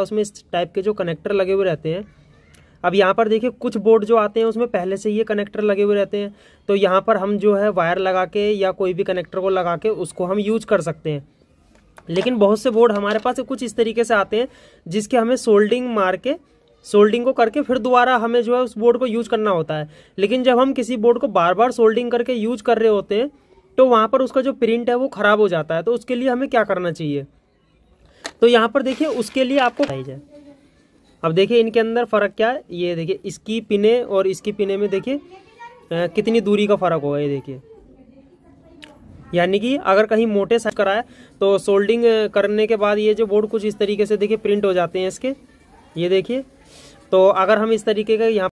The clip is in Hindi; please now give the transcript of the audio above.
उसमें इस टाइप के जो कनेक्टर लगे हुए रहते हैं अब यहाँ पर देखिए कुछ बोर्ड जो आते हैं उसमें पहले से ये कनेक्टर लगे हुए रहते हैं तो यहाँ पर हम जो है वायर लगा के या कोई भी कनेक्टर को लगा के उसको हम यूज कर सकते हैं लेकिन बहुत से बोर्ड हमारे पास कुछ इस तरीके से आते हैं जिसके हमें सोल्डिंग मार के सोल्डिंग को करके फिर दोबारा हमें जो है उस बोर्ड को यूज करना होता है लेकिन जब हम किसी बोर्ड को बार बार सोल्डिंग करके यूज कर रहे होते हैं तो वहाँ पर उसका जो प्रिंट है वो ख़राब हो जाता है तो उसके लिए हमें क्या करना चाहिए तो यहाँ पर देखिए उसके लिए आपको साइज है अब देखिए इनके अंदर फ़र्क क्या है ये देखिए इसकी पिने और इसकी पिने में देखिए कितनी दूरी का फ़र्क होगा ये देखिए यानी कि अगर कहीं मोटे साइज कराए तो सोल्डिंग करने के बाद ये जो बोर्ड कुछ इस तरीके से देखिए प्रिंट हो जाते हैं इसके ये देखिए तो अगर हम इस तरीके का यहाँ